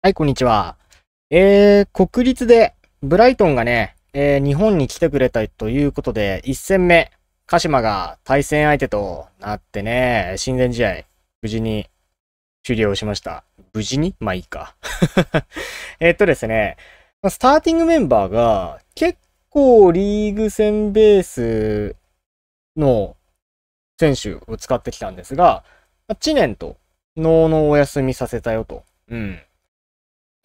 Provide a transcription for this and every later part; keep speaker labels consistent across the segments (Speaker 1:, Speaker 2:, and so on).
Speaker 1: はい、こんにちは。えー、国立で、ブライトンがね、えー、日本に来てくれたということで、1戦目、鹿島が対戦相手となってね、親善試合、無事に終了しました。無事にまあいいか。えっとですね、スターティングメンバーが、結構リーグ戦ベースの選手を使ってきたんですが、知念と、能のお休みさせたよと。うん。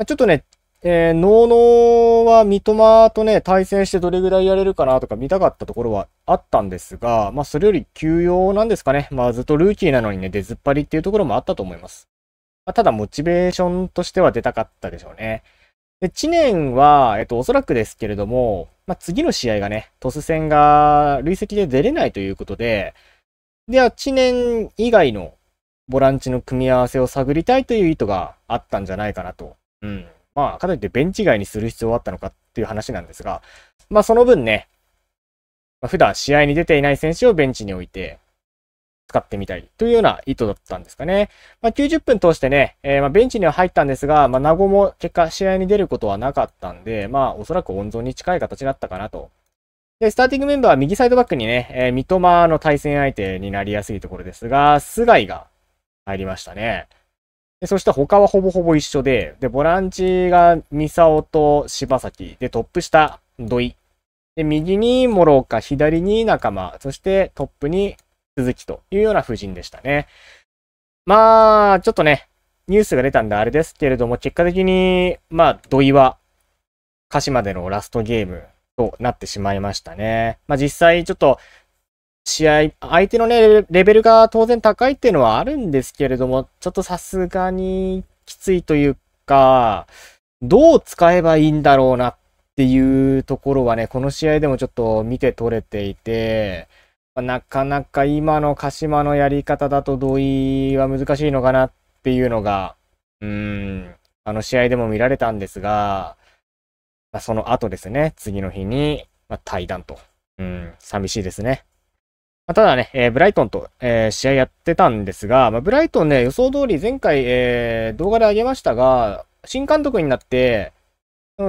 Speaker 1: ちょっとね、えー、ノーノーは三笘とね、対戦してどれぐらいやれるかなとか見たかったところはあったんですが、まあそれより休養なんですかね。まあずっとルーキーなのにね、出ずっぱりっていうところもあったと思います。まあ、ただモチベーションとしては出たかったでしょうね。で、知念は、えっと、おそらくですけれども、まあ、次の試合がね、トス戦が累積で出れないということで、では、知念以外のボランチの組み合わせを探りたいという意図があったんじゃないかなとうん。まあ、かといってベンチ外にする必要はあったのかっていう話なんですが、まあその分ね、まあ、普段試合に出ていない選手をベンチに置いて、使ってみたいというような意図だったんですかね。まあ、90分通してね、えー、まベンチには入ったんですが、まあ、名護も結果試合に出ることはなかったんで、まあ、おそらく温存に近い形だったかなと。で、スターティングメンバーは右サイドバックにね、えー、三笘の対戦相手になりやすいところですが、菅井が入りましたね。で、そして他はほぼほぼ一緒で、で、ボランチがミサオと柴崎。で、トップ下、土井。で、右に諸岡、左に仲間、そしてトップに鈴木というような布陣でしたね。まあ、ちょっとね、ニュースが出たんであれですけれども、結果的に、まあ、土井は、鹿島でのラストゲームとなってしまいましたね。まあ実際ちょっと試合、相手のね、レベルが当然高いっていうのはあるんですけれども、ちょっとさすがにきついというか、どう使えばいいんだろうなっていうところはね、この試合でもちょっと見て取れていて、なかなか今の鹿島のやり方だと同意は難しいのかなっていうのが、うん、あの試合でも見られたんですが、その後ですね、次の日に、まあ、対談と。うん、寂しいですね。まただね、えー、ブライトンと、えー、試合やってたんですが、まあ、ブライトンね、予想通り前回、えー、動画で上げましたが、新監督になって、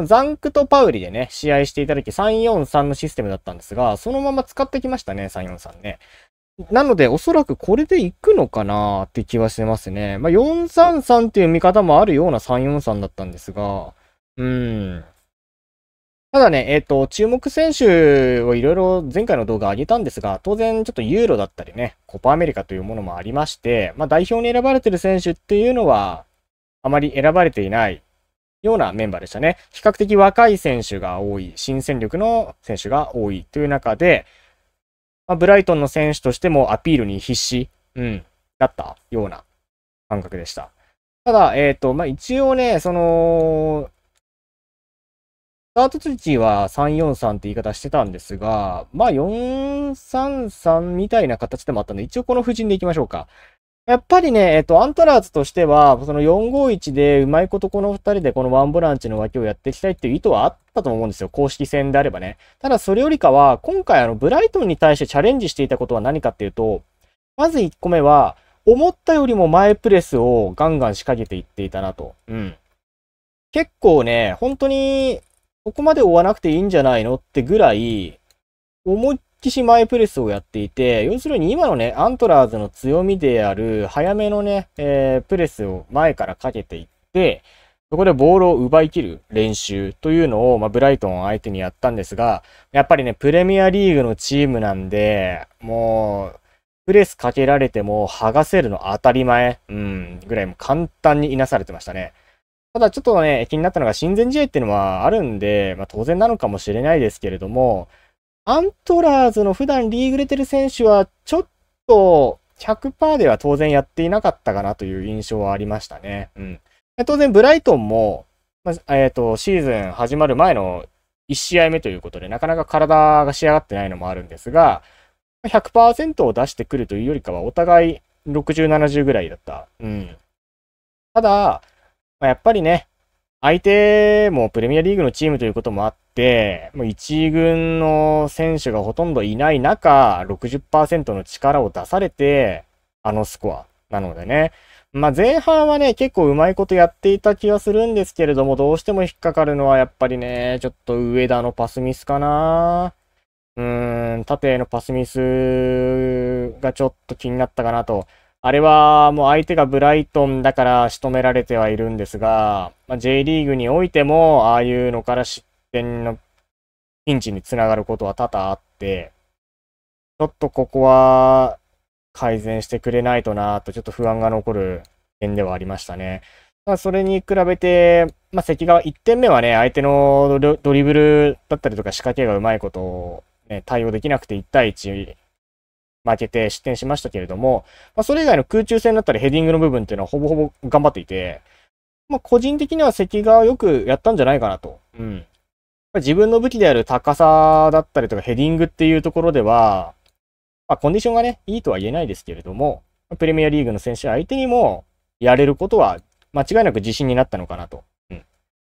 Speaker 1: ザンクとパウリでね、試合していただき343のシステムだったんですが、そのまま使ってきましたね、343ね。なので、おそらくこれで行くのかなーって気はしてますね。まあ、433っていう見方もあるような343だったんですが、うーん。ただね、えっ、ー、と、注目選手をいろいろ前回の動画上げたんですが、当然ちょっとユーロだったりね、コパアメリカというものもありまして、まあ代表に選ばれてる選手っていうのは、あまり選ばれていないようなメンバーでしたね。比較的若い選手が多い、新戦力の選手が多いという中で、まあ、ブライトンの選手としてもアピールに必死、うん、だったような感覚でした。ただ、えっ、ー、と、まあ一応ね、その、スタート知は343って言い方してたんですが、まあ433みたいな形でもあったんで、一応この布陣でいきましょうか。やっぱりね、えっと、アントラーズとしては、その451でうまいことこの2人でこのワンボランチの脇をやっていきたいっていう意図はあったと思うんですよ。公式戦であればね。ただそれよりかは、今回あの、ブライトンに対してチャレンジしていたことは何かっていうと、まず1個目は、思ったよりも前プレスをガンガン仕掛けていっていたなと。うん。結構ね、本当にここまで追わなくていいんじゃないのってぐらい、思いっきし前プレスをやっていて、要するに今のね、アントラーズの強みである、早めのね、えー、プレスを前からかけていって、そこでボールを奪い切る練習というのを、まあ、ブライトン相手にやったんですが、やっぱりね、プレミアリーグのチームなんで、もう、プレスかけられても剥がせるの当たり前、うん、ぐらいも簡単にいなされてましたね。ただちょっとね、気になったのが親善試合っていうのはあるんで、まあ、当然なのかもしれないですけれども、アントラーズの普段リーグ出てる選手は、ちょっと100%では当然やっていなかったかなという印象はありましたね。うん。当然、ブライトンも、まあ、えっ、ー、と、シーズン始まる前の1試合目ということで、なかなか体が仕上がってないのもあるんですが、100%を出してくるというよりかは、お互い60、70ぐらいだった。うん。ただ、まあ、やっぱりね、相手もプレミアリーグのチームということもあって、もう1軍の選手がほとんどいない中、60%の力を出されて、あのスコアなのでね。まあ、前半はね、結構うまいことやっていた気はするんですけれども、どうしても引っかかるのはやっぱりね、ちょっと上田のパスミスかなうーん、縦へのパスミスがちょっと気になったかなと。あれはもう相手がブライトンだから仕留められてはいるんですが、まあ、J リーグにおいても、ああいうのから失点のピンチにつながることは多々あって、ちょっとここは改善してくれないとなと、ちょっと不安が残る点ではありましたね。まあ、それに比べて、まあ、関川1点目はね、相手のドリブルだったりとか仕掛けがうまいことを、ね、対応できなくて1対1負けて失点しましたけれども、まあ、それ以外の空中戦だったりヘディングの部分っていうのはほぼほぼ頑張っていて、まあ、個人的には関川よくやったんじゃないかなと。うん。自分の武器である高さだったりとかヘディングっていうところでは、まあ、コンディションがね、いいとは言えないですけれども、プレミアリーグの選手相手にもやれることは間違いなく自信になったのかなと。うん。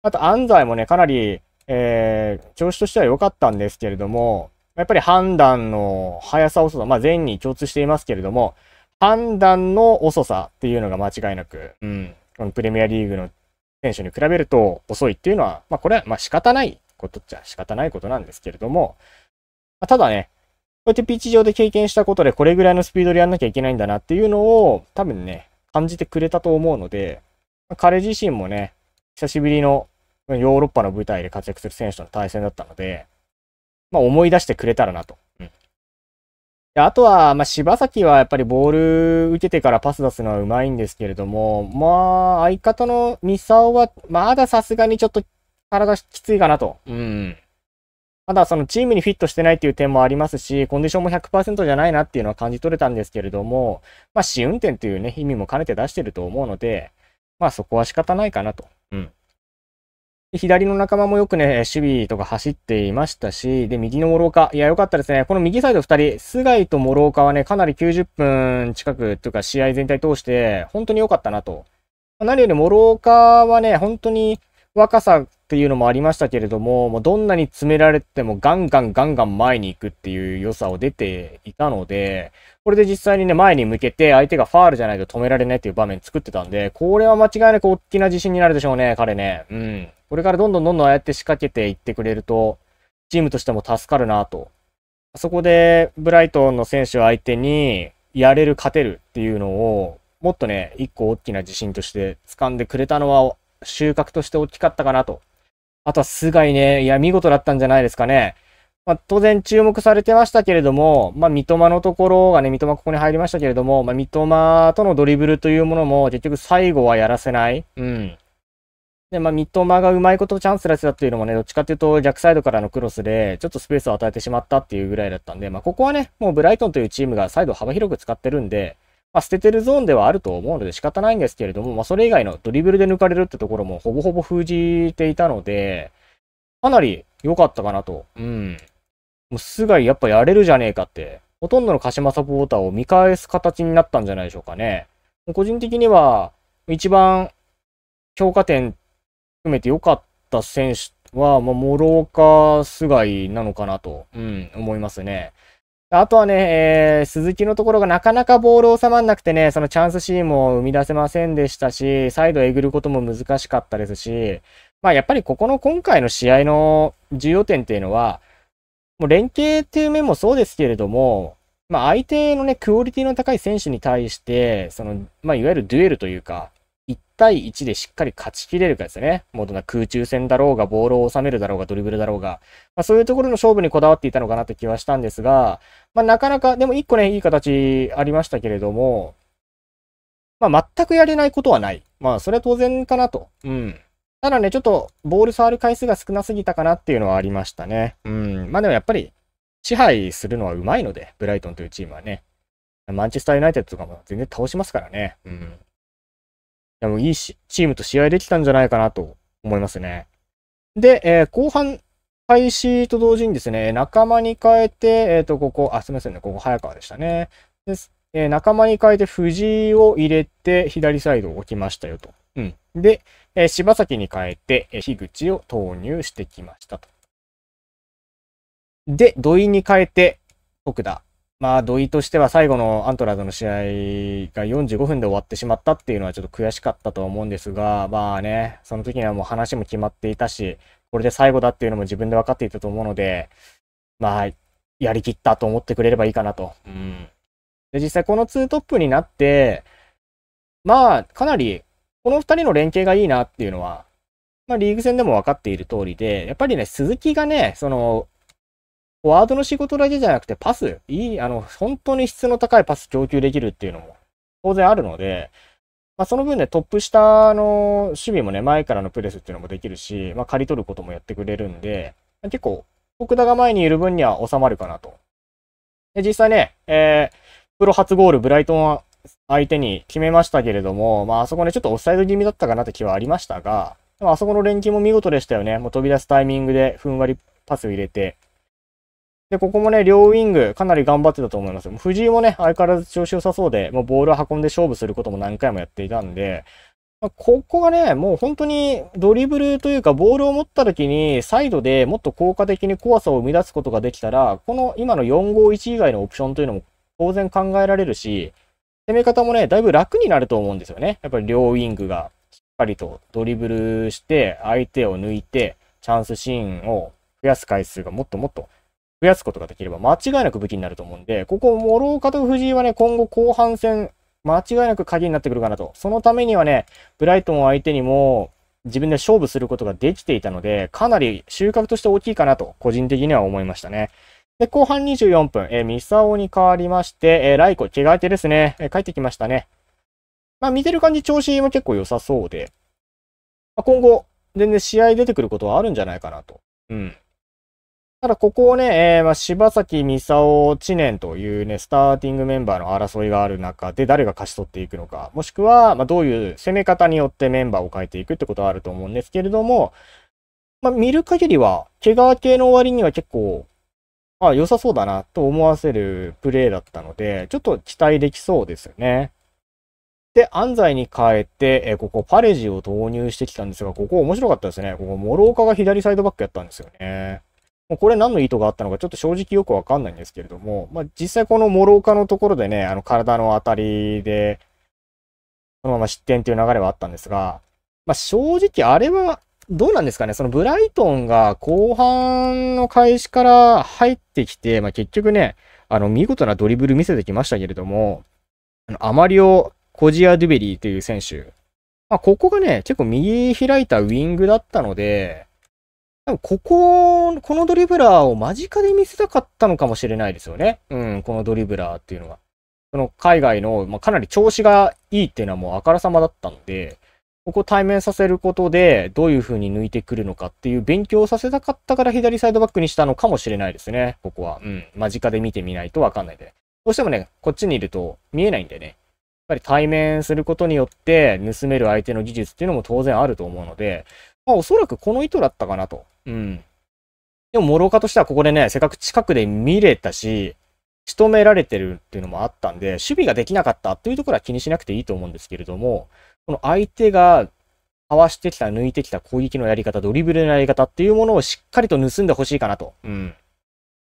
Speaker 1: あと、安西もね、かなり、えー、調子としては良かったんですけれども、やっぱり判断の速さ遅さ、まあ、前に共通していますけれども、判断の遅さっていうのが間違いなく、うん、このプレミアリーグの選手に比べると遅いっていうのは、まあ、これはま仕方ないことっちゃ仕方ないことなんですけれども、まただね、こうやってピッチ上で経験したことでこれぐらいのスピードでやんなきゃいけないんだなっていうのを多分ね、感じてくれたと思うので、彼自身もね、久しぶりのヨーロッパの舞台で活躍する選手との対戦だったので、まあ、思い出してくれたらなと。うん、であとは、まあ、柴崎はやっぱりボール受けてからパス出すのはうまいんですけれども、まあ、相方のミサオは、まださすがにちょっと体きついかなと。うん。まだそのチームにフィットしてないっていう点もありますし、コンディションも100%じゃないなっていうのは感じ取れたんですけれども、まあ、試運転というね、意味も兼ねて出してると思うので、まあそこは仕方ないかなと。左の仲間もよくね、守備とか走っていましたし、で、右の諸岡。いや、よかったですね。この右サイド二人、菅井と諸岡はね、かなり90分近くというか、試合全体通して、本当に良かったなと。何より諸岡はね、本当に若さっていうのもありましたけれども、もうどんなに詰められてもガンガンガンガン前に行くっていう良さを出ていたので、これで実際にね、前に向けて相手がファールじゃないと止められないっていう場面作ってたんで、これは間違いなく大きな自信になるでしょうね、彼ね。うん。これからどんどんどんどんああやって仕掛けていってくれると、チームとしても助かるなと。そこで、ブライトンの選手相手に、やれる、勝てるっていうのを、もっとね、一個大きな自信として掴んでくれたのは、収穫として大きかったかなとあとは菅井ね、いや、見事だったんじゃないですかね。まあ、当然注目されてましたけれども、まあ、三笘のところがね、三笘ここに入りましたけれども、まあ、三笘とのドリブルというものも結局最後はやらせない。うん。で、まあ、三笘がうまいことチャンスらせたっていうのもね、どっちかっていうと逆サイドからのクロスで、ちょっとスペースを与えてしまったっていうぐらいだったんで、まあ、ここはね、もうブライトンというチームがサイドを幅広く使ってるんで、まあ、捨ててるゾーンではあると思うので仕方ないんですけれども、まあ、それ以外のドリブルで抜かれるってところもほぼほぼ封じていたので、かなり良かったかなと。うん。もう、すがやっぱやれるじゃねえかって、ほとんどの鹿島サポーターを見返す形になったんじゃないでしょうかね。個人的には、一番評価点含めて良かった選手は、まあ、諸岡菅井なのかなと、うん、思いますね。あとはね、えー、鈴木のところがなかなかボール収まんなくてね、そのチャンスシーンも生み出せませんでしたし、サイドえぐることも難しかったですし、まあやっぱりここの今回の試合の重要点っていうのは、もう連携っていう面もそうですけれども、まあ相手のね、クオリティの高い選手に対して、その、まあいわゆるデュエルというか、対1でしっかり勝ちきれるかですね。もうどんな空中戦だろうが、ボールを収めるだろうが、ドリブルだろうが、まあ、そういうところの勝負にこだわっていたのかなって気はしたんですが、まあ、なかなか、でも1個ね、いい形ありましたけれども、まあ、全くやれないことはない。まあ、それは当然かなと。うん。ただね、ちょっと、ボール触る回数が少なすぎたかなっていうのはありましたね。うん。まあでもやっぱり、支配するのはうまいので、ブライトンというチームはね。マンチェスターユナイテッドとかも全然倒しますからね。うん。もいいし、チームと試合できたんじゃないかなと思いますね。で、えー、後半、開始と同時にですね、仲間に変えて、えっ、ー、と、ここ、あ、すみませんね、ここ早川でしたね。です。えー、仲間に変えて藤井を入れて、左サイドを置きましたよと。うん。で、え柴崎に変えて、え樋口を投入してきましたと。で、土井に変えて、徳田。まあ、土井としては最後のアントラーズの試合が45分で終わってしまったっていうのはちょっと悔しかったと思うんですが、まあね、その時にはもう話も決まっていたし、これで最後だっていうのも自分で分かっていたと思うので、まあ、やりきったと思ってくれればいいかなと。うん。で、実際この2トップになって、まあ、かなり、この2人の連携がいいなっていうのは、まあ、リーグ戦でも分かっている通りで、やっぱりね、鈴木がね、その、フォワードの仕事だけじゃなくて、パス、いい、あの、本当に質の高いパス供給できるっていうのも、当然あるので、まあ、その分ね、トップ下の守備もね、前からのプレスっていうのもできるし、まあ、刈り取ることもやってくれるんで、結構、奥田が前にいる分には収まるかなと。で、実際ね、えー、プロ初ゴール、ブライトンは相手に決めましたけれども、まあ、あそこね、ちょっとオフサイド気味だったかなって気はありましたが、でもあそこの連携も見事でしたよね。もう飛び出すタイミングでふんわりパスを入れて、で、ここもね、両ウィング、かなり頑張ってたと思います。藤井もね、相変わらず調子良さそうで、もうボールを運んで勝負することも何回もやっていたんで、まあ、ここがね、もう本当にドリブルというか、ボールを持った時に、サイドでもっと効果的に怖さを生み出すことができたら、この今の451以外のオプションというのも当然考えられるし、攻め方もね、だいぶ楽になると思うんですよね。やっぱり両ウィングがしっかりとドリブルして、相手を抜いて、チャンスシーンを増やす回数がもっともっと増やすことができれば間違いなく武器になると思うんで、ここ、諸岡と藤井はね、今後後半戦、間違いなく鍵になってくるかなと。そのためにはね、ブライトンを相手にも、自分で勝負することができていたので、かなり収穫として大きいかなと、個人的には思いましたね。で、後半24分、えー、ミサオに変わりまして、えー、ライコ、着替えてですね、えー、帰ってきましたね。まあ、見てる感じ、調子も結構良さそうで、まあ、今後、全然試合出てくることはあるんじゃないかなと。うん。ただここをね、えー、まあ、柴崎三沢知念というね、スターティングメンバーの争いがある中で誰が勝ち取っていくのか、もしくは、まあ、どういう攻め方によってメンバーを変えていくってことはあると思うんですけれども、まあ、見る限りは、怪我系の終わりには結構、あ、良さそうだなと思わせるプレーだったので、ちょっと期待できそうですよね。で、安西に変えて、えここパレジを投入してきたんですが、ここ面白かったですね。ここ、諸岡が左サイドバックやったんですよね。これ何の意図があったのかちょっと正直よくわかんないんですけれども、まあ、実際この諸岡のところでね、あの体の当たりで、そのまま失点という流れはあったんですが、まあ、正直あれはどうなんですかね、そのブライトンが後半の開始から入ってきて、まあ、結局ね、あの見事なドリブル見せてきましたけれども、あのアマリオ・コジア・ドゥベリーという選手、まあ、ここがね、結構右開いたウィングだったので、多分ここ、このドリブラーを間近で見せたかったのかもしれないですよね。うん、このドリブラーっていうのは。その海外の、まあ、かなり調子がいいっていうのはもうあからさまだったので、ここ対面させることで、どういう風に抜いてくるのかっていう勉強をさせたかったから左サイドバックにしたのかもしれないですね。ここは。うん。間近で見てみないとわかんないで。どうしてもね、こっちにいると見えないんでね。やっぱり対面することによって盗める相手の技術っていうのも当然あると思うので、まあおそらくこの意図だったかなとうん。でも、諸岡としてはここでね、せっかく近くで見れたし、仕留められてるっていうのもあったんで、守備ができなかったというところは気にしなくていいと思うんですけれども、この相手がかわしてきた、抜いてきた攻撃のやり方、ドリブルのやり方っていうものをしっかりと盗んでほしいかなと、うん、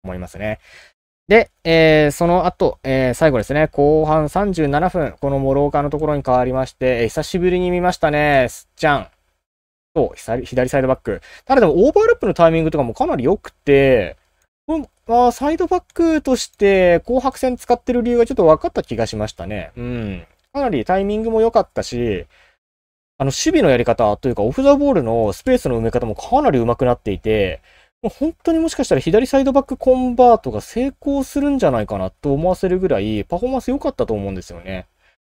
Speaker 1: 思いますね。で、えー、その後、えー、最後ですね、後半37分、この諸岡のところに変わりまして、えー、久しぶりに見ましたね、すっちゃん。そう、左サイドバック。ただでもオーバーラップのタイミングとかもかなり良くて、あサイドバックとして紅白戦使ってる理由がちょっと分かった気がしましたね。うん。かなりタイミングも良かったし、あの、守備のやり方というか、オフ・ザ・ボールのスペースの埋め方もかなり上手くなっていて、もう本当にもしかしたら左サイドバックコンバートが成功するんじゃないかなと思わせるぐらい、パフォーマンス良かったと思うんですよね。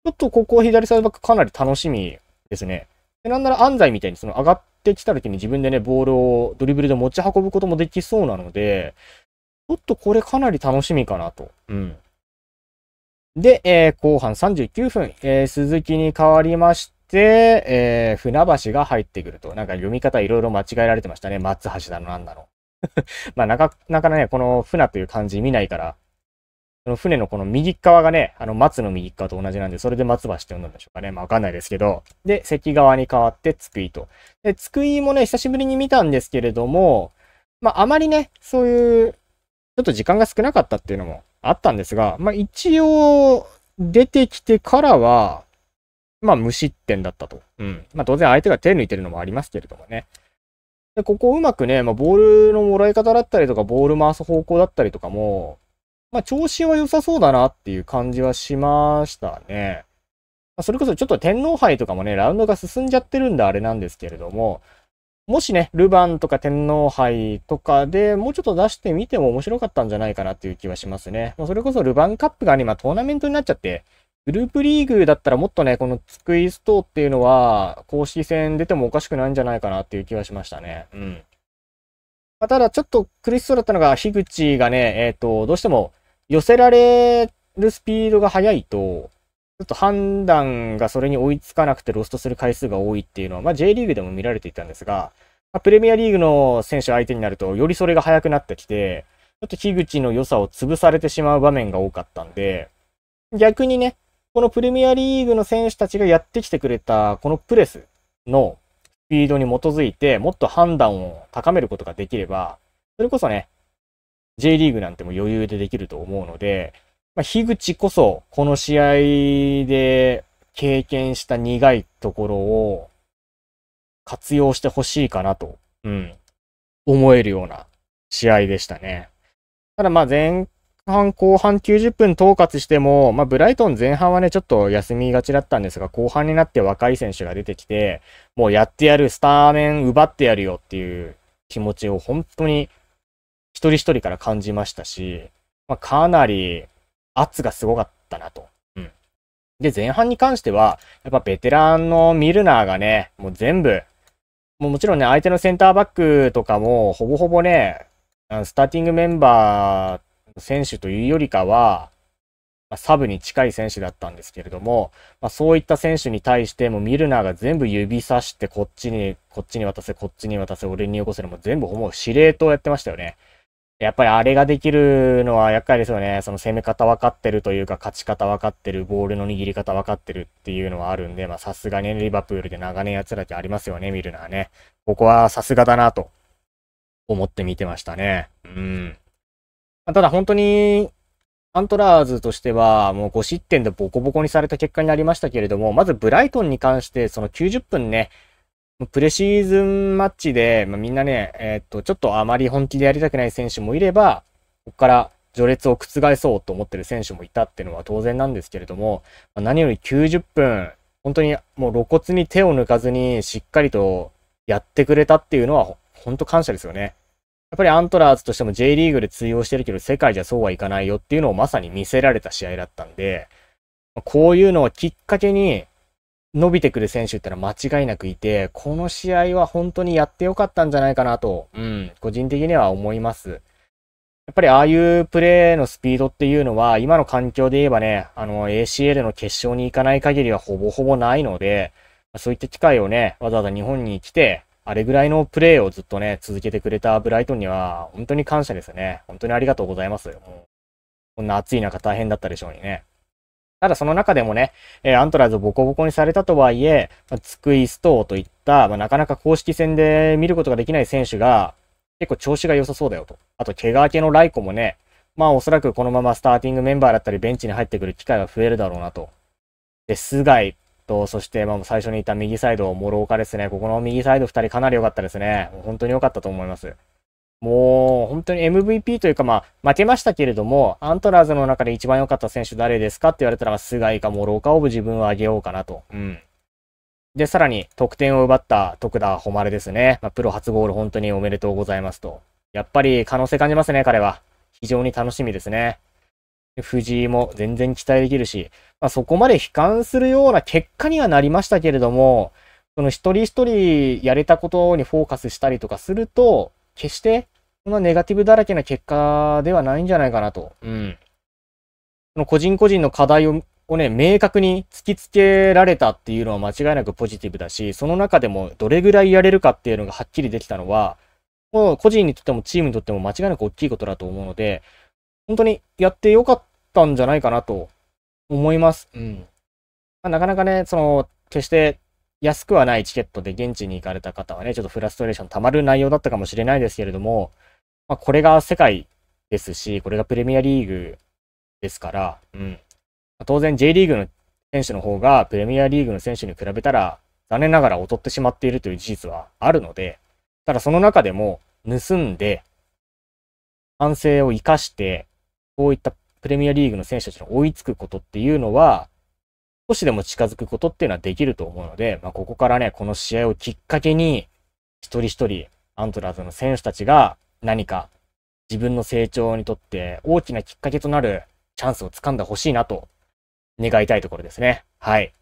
Speaker 1: ちょっとここは左サイドバックかなり楽しみですね。なんなら安西みたいにその上がってきた時に自分でね、ボールをドリブルで持ち運ぶこともできそうなので、ちょっとこれかなり楽しみかなと。うん。で、えー、後半39分、えー、鈴木に変わりまして、えー、船橋が入ってくると。なんか読み方いろいろ間違えられてましたね。松橋だのなんだの。まあなかなかね、この船という漢字見ないから、その船のこの右側がね、あの松の右側と同じなんで、それで松橋って呼んだんでしょうかね。まあわかんないですけど。で、関側に変わって、津久井と。で、津久井もね、久しぶりに見たんですけれども、まああまりね、そういう、ちょっと時間が少なかったっていうのもあったんですが、まあ一応、出てきてからは、まあ無失点だったと。うん。まあ当然相手が手抜いてるのもありますけれどもね。で、ここうまくね、まあボールのもらい方だったりとか、ボール回す方向だったりとかも、まあ、調子は良さそうだなっていう感じはしましたね。まあ、それこそちょっと天皇杯とかもね、ラウンドが進んじゃってるんであれなんですけれども、もしね、ルヴァンとか天皇杯とかでもうちょっと出してみても面白かったんじゃないかなっていう気はしますね。まあ、それこそルヴァンカップが今、トーナメントになっちゃって、グループリーグだったらもっとね、このツクイストっていうのは、公式戦出てもおかしくないんじゃないかなっていう気はしましたね。うん。まあ、ただちょっと苦しそうだったのが、樋口がね、えっ、ー、と、どうしても寄せられるスピードが速いと、ちょっと判断がそれに追いつかなくてロストする回数が多いっていうのは、まあ、J リーグでも見られていたんですが、まあ、プレミアリーグの選手相手になると、よりそれが速くなってきて、ちょっと樋口の良さを潰されてしまう場面が多かったんで、逆にね、このプレミアリーグの選手たちがやってきてくれた、このプレスのスピードに基づいて、もっと判断を高めることができれば、それこそね、J リーグなんても余裕でできると思うので、まあ、樋口こそこの試合で経験した苦いところを活用してほしいかなと、うん、思えるような試合でしたね。ただまあ前半後半90分統括しても、まあ、ブライトン前半はね、ちょっと休みがちだったんですが、後半になって若い選手が出てきて、もうやってやる、スターメン奪ってやるよっていう気持ちを本当に一人一人から感じましたし、まあ、かなり圧がすごかったなと。うん。で、前半に関しては、やっぱベテランのミルナーがね、もう全部、もうもちろんね、相手のセンターバックとかも、ほぼほぼね、スターティングメンバー選手というよりかは、サブに近い選手だったんですけれども、まあ、そういった選手に対してもミルナーが全部指さしてこっちに、こっちに渡せ、こっちに渡せ、俺によこせるも全部ほぼ司令塔やってましたよね。やっぱりあれができるのは厄介ですよね。その攻め方分かってるというか、勝ち方分かってる、ボールの握り方分かってるっていうのはあるんで、まあさすがにリバプールで長年やつらきありますよね、見るのはね。ここはさすがだなと思って見てましたね。うん。ただ本当に、アントラーズとしては、もう5失点でボコボコにされた結果になりましたけれども、まずブライトンに関して、その90分ね、プレシーズンマッチで、まあ、みんなね、えっ、と、ちょっとあまり本気でやりたくない選手もいれば、ここから序列を覆そうと思ってる選手もいたっていうのは当然なんですけれども、まあ、何より90分、本当にもう露骨に手を抜かずにしっかりとやってくれたっていうのは、本当感謝ですよね。やっぱりアントラーズとしても J リーグで通用してるけど、世界じゃそうはいかないよっていうのをまさに見せられた試合だったんで、こういうのをきっかけに、伸びてくる選手ってのは間違いなくいて、この試合は本当にやってよかったんじゃないかなと、うん、個人的には思います。やっぱりああいうプレーのスピードっていうのは、今の環境で言えばね、あの ACL の決勝に行かない限りはほぼほぼないので、そういった機会をね、わざわざ日本に来て、あれぐらいのプレーをずっとね、続けてくれたブライトンには、本当に感謝ですね。本当にありがとうございます。こんな暑い中大変だったでしょうにね。ただその中でもね、えアントラーズをボコボコにされたとはいえ、まあ、津ストーといった、まあ、なかなか公式戦で見ることができない選手が、結構調子が良さそうだよと。あと、怪我明けのライコもね、まあおそらくこのままスターティングメンバーだったり、ベンチに入ってくる機会が増えるだろうなと。で、ガイと、そしてまあ最初にいた右サイド、諸岡ですね。ここの右サイド二人かなり良かったですね。本当に良かったと思います。もう本当に MVP というか、まあ、負けましたけれども、アントラーズの中で一番良かった選手誰ですかって言われたら、菅井か諸岡を自分はあげようかなと。うん。で、さらに得点を奪った徳田誉ですね。まあ、プロ初ゴール本当におめでとうございますと。やっぱり可能性感じますね、彼は。非常に楽しみですね。藤井も全然期待できるし、まあ、そこまで悲観するような結果にはなりましたけれども、その一人一人やれたことにフォーカスしたりとかすると、決して、そんなネガティブだらけな結果ではないんじゃないかなと。うん。その個人個人の課題ををね、明確に突きつけられたっていうのは間違いなくポジティブだし、その中でもどれぐらいやれるかっていうのがはっきりできたのは、もう個人にとってもチームにとっても間違いなく大きいことだと思うので、本当にやってよかったんじゃないかなと思います。うん。まあ、なかなかね、その、決して安くはないチケットで現地に行かれた方はね、ちょっとフラストレーション溜まる内容だったかもしれないですけれども、まあ、これが世界ですし、これがプレミアリーグですから、うん。当然 J リーグの選手の方がプレミアリーグの選手に比べたら残念ながら劣ってしまっているという事実はあるので、ただその中でも盗んで、反省を生かして、こういったプレミアリーグの選手たちに追いつくことっていうのは、少しでも近づくことっていうのはできると思うので、まあ、ここからね、この試合をきっかけに、一人一人、アントラーズの選手たちが何か自分の成長にとって大きなきっかけとなるチャンスを掴んでほしいなと願いたいところですね。はい。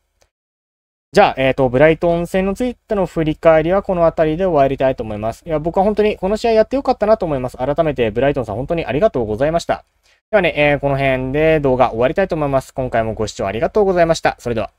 Speaker 1: じゃあ、えっ、ー、と、ブライトン戦のッターの振り返りはこの辺りで終わりたいと思います。いや、僕は本当にこの試合やってよかったなと思います。改めてブライトンさん本当にありがとうございました。ではね、えー、この辺で動画終わりたいと思います。今回もご視聴ありがとうございました。それでは。